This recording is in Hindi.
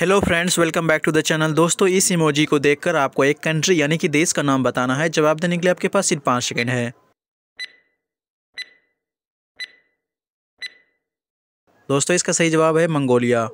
hello friends welcome back to the channel दोस्तों इस इमोजी को देखकर आपको एक कंट्री यानी कि देश का नाम बताना है जवाब देने के लिए आपके पास सिर्फ पाँच सेकेंड है दोस्तों इसका सही जवाब है मंगोलिया